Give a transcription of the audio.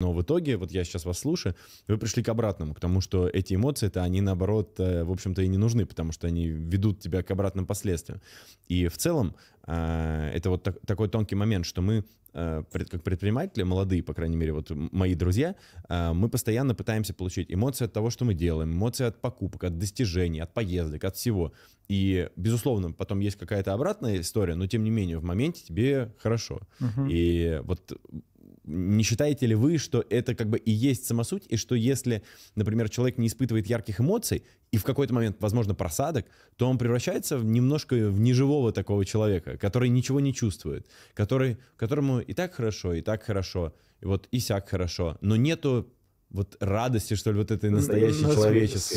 Но в итоге, вот я сейчас вас слушаю, вы пришли к обратному, к тому, что эти эмоции это они наоборот, э, в общем-то, и не нужны, потому что они ведут тебя к обратным последствиям. И в целом, э, это вот так, такой тонкий момент, что мы, э, как предприниматели, молодые, по крайней мере, вот мои друзья, мы постоянно пытаемся получить эмоции от того, что мы делаем, эмоции от покупок, от достижений, от поездок, от всего. И, безусловно, потом есть какая-то обратная история, но тем не менее, в моменте тебе хорошо. Угу. И вот не считаете ли вы, что это как бы и есть самосуть, и что если, например, человек не испытывает ярких эмоций, и в какой-то момент, возможно, просадок, то он превращается в немножко в неживого такого человека, который ничего не чувствует, который, которому и так хорошо, и так хорошо, и вот и сяк хорошо, но нету вот радости, что ли, вот этой настоящей человеческой.